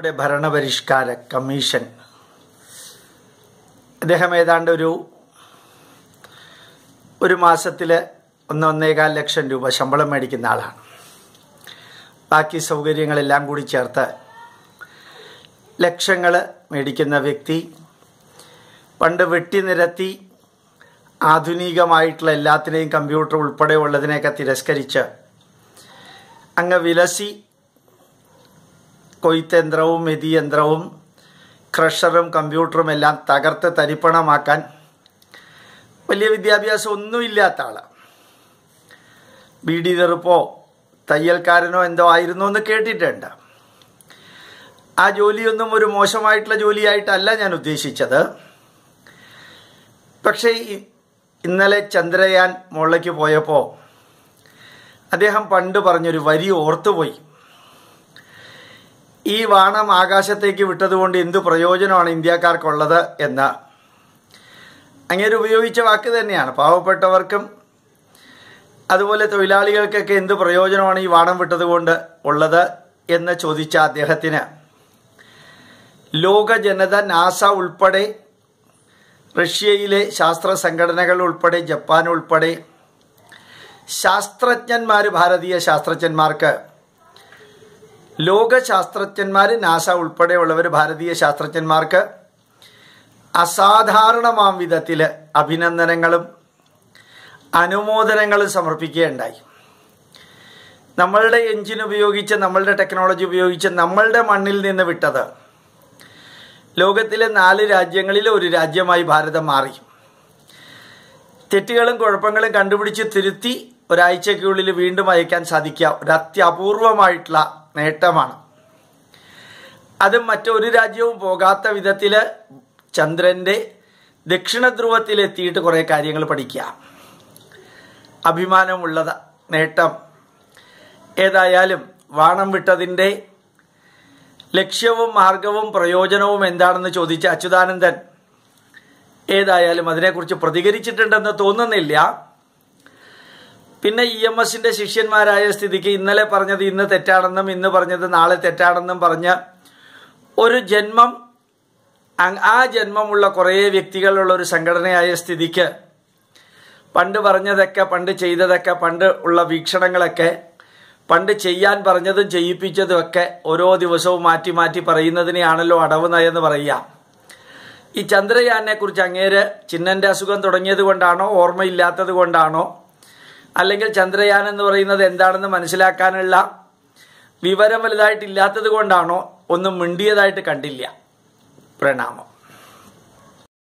നമ്മുടെ ഭരണപരിഷ്കാര കമ്മീഷൻ അദ്ദേഹം ഏതാണ്ട് ഒരു ഒരു മാസത്തിൽ ഒന്ന് ഒന്നേകാൽ ലക്ഷം രൂപ ശമ്പളം മേടിക്കുന്ന ആളാണ് ബാക്കി സൗകര്യങ്ങളെല്ലാം കൂടി ചേർത്ത് ലക്ഷങ്ങൾ മേടിക്കുന്ന വ്യക്തി പണ്ട് വെട്ടിനിരത്തി ആധുനികമായിട്ടുള്ള എല്ലാത്തിനെയും കമ്പ്യൂട്ടർ ഉൾപ്പെടെയുള്ളതിനെയൊക്കെ തിരസ്കരിച്ച് അങ്ങ് വിലസി കൊയ്ത്തന്ത്രവും യന്ത്രവും ക്രഷറും കമ്പ്യൂട്ടറും എല്ലാം തകർത്ത് തരിപ്പണമാക്കാൻ വലിയ വിദ്യാഭ്യാസം ഒന്നുമില്ലാത്ത ആളാണ് ബി ഡി തെറുപ്പോ തയ്യൽക്കാരനോ എന്തോ ആയിരുന്നു എന്ന് കേട്ടിട്ടുണ്ട് ആ ജോലിയൊന്നും ഒരു മോശമായിട്ടുള്ള ജോലിയായിട്ടല്ല ഞാൻ ഉദ്ദേശിച്ചത് പക്ഷേ ഇന്നലെ ചന്ദ്രയാൻ മുകളിലേക്ക് പോയപ്പോൾ അദ്ദേഹം പണ്ട് പറഞ്ഞൊരു വരി ഓർത്തുപോയി ഈ വാണം ആകാശത്തേക്ക് വിട്ടതുകൊണ്ട് എന്ത് പ്രയോജനമാണ് ഇന്ത്യക്കാർക്കുള്ളത് എന്ന് അങ്ങനെ ഉപയോഗിച്ച വാക്ക് തന്നെയാണ് പാവപ്പെട്ടവർക്കും അതുപോലെ തൊഴിലാളികൾക്കൊക്കെ എന്ത് പ്രയോജനമാണ് ഈ വാണം വിട്ടതുകൊണ്ട് ഉള്ളത് എന്ന് ചോദിച്ച അദ്ദേഹത്തിന് ലോക ജനത നാസ ഉൾപ്പെടെ റഷ്യയിലെ ശാസ്ത്ര സംഘടനകൾ ഉൾപ്പെടെ ജപ്പാൻ ഉൾപ്പെടെ ശാസ്ത്രജ്ഞന്മാർ ഭാരതീയ ശാസ്ത്രജ്ഞന്മാർക്ക് ലോക ശാസ്ത്രജ്ഞന്മാർ നാസ ഉൾപ്പെടെയുള്ളവർ ഭാരതീയ ശാസ്ത്രജ്ഞന്മാർക്ക് അസാധാരണമാം വിധത്തിൽ അഭിനന്ദനങ്ങളും അനുമോദനങ്ങളും സമർപ്പിക്കുകയുണ്ടായി നമ്മളുടെ എഞ്ചിൻ ഉപയോഗിച്ച് നമ്മളുടെ ടെക്നോളജി ഉപയോഗിച്ച് നമ്മളുടെ മണ്ണിൽ നിന്ന് വിട്ടത് ലോകത്തിലെ നാല് രാജ്യങ്ങളിൽ ഒരു രാജ്യമായി ഭാരതം മാറി തെറ്റുകളും കുഴപ്പങ്ങളും കണ്ടുപിടിച്ച് തിരുത്തി ഒരാഴ്ചയ്ക്കുള്ളിൽ വീണ്ടും അയക്കാൻ സാധിക്കുക ഒരു അത്യപൂർവമായിട്ടുള്ള നേട്ടമാണ് അത് മറ്റൊരു രാജ്യവും പോകാത്ത വിധത്തിൽ ചന്ദ്രൻ്റെ ദക്ഷിണ എത്തിയിട്ട് കുറേ കാര്യങ്ങൾ പഠിക്കുക അഭിമാനമുള്ളത് നേട്ടം ഏതായാലും വാണം വിട്ടതിൻ്റെ ലക്ഷ്യവും മാർഗവും പ്രയോജനവും എന്താണെന്ന് ചോദിച്ച അച്യുതാനന്ദൻ ഏതായാലും അതിനെക്കുറിച്ച് പ്രതികരിച്ചിട്ടുണ്ടെന്ന് തോന്നുന്നില്ല പിന്നെ ഇ e എം എസിന്റെ ശിഷ്യന്മാരായ സ്ഥിതിക്ക് ഇന്നലെ പറഞ്ഞത് ഇന്ന് തെറ്റാണെന്നും ഇന്ന് പറഞ്ഞത് നാളെ തെറ്റാണെന്നും പറഞ്ഞ ഒരു ജന്മം ആ ജന്മമുള്ള കുറേ വ്യക്തികളുള്ള ഒരു സംഘടനയായ സ്ഥിതിക്ക് പണ്ട് പറഞ്ഞതൊക്കെ പണ്ട് ചെയ്തതൊക്കെ പണ്ട് ഉള്ള വീക്ഷണങ്ങളൊക്കെ പണ്ട് ചെയ്യാൻ പറഞ്ഞതും ചെയ്യിപ്പിച്ചതും ഒക്കെ ഓരോ ദിവസവും മാറ്റി മാറ്റി പറയുന്നതിനെയാണല്ലോ അടവ് നയെന്ന് പറയുക ഈ ചന്ദ്രയാനെ കുറിച്ച് അങ്ങേര് ചിഹ്നന്റെ അസുഖം തുടങ്ങിയത് കൊണ്ടാണോ ഓർമ്മയില്ലാത്തത് കൊണ്ടാണോ അല്ലെങ്കിൽ ചന്ദ്രയാൻ എന്ന് പറയുന്നത് എന്താണെന്ന് മനസ്സിലാക്കാനുള്ള വിവരം വലുതായിട്ടില്ലാത്തത് കൊണ്ടാണോ ഒന്നും മിണ്ടിയതായിട്ട് കണ്ടില്ല പ്രണാമം